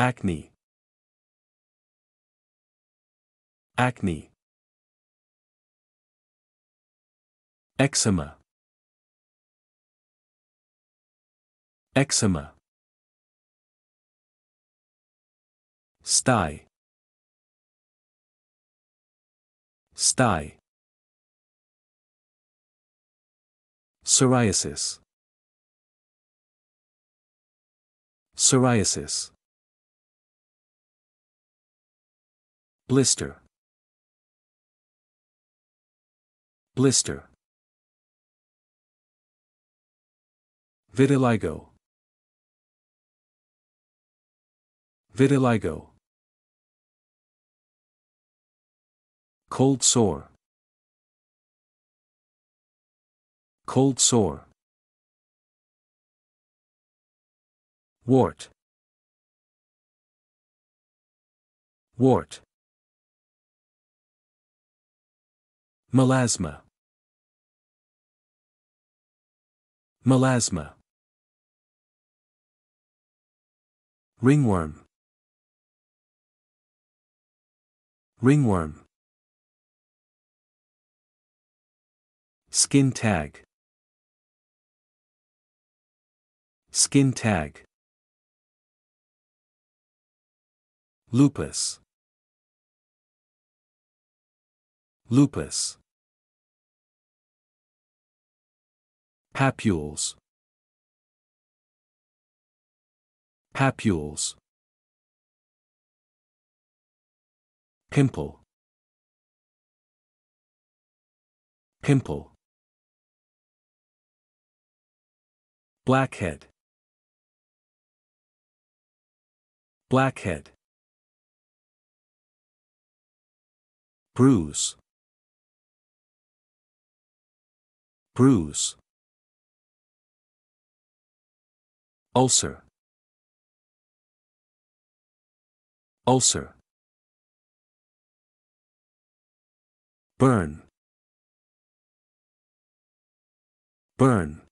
Acne. Acne. Eczema. Eczema. Sty. Sty. Psoriasis. Psoriasis. blister blister vitiligo vitiligo cold sore cold sore wart wart Melasma. Melasma. Ringworm. Ringworm. Skin tag. Skin tag. Lupus. Lupus. Papules. Papules. Pimple. Pimple. Blackhead. Blackhead. Bruise. bruise ulcer ulcer burn burn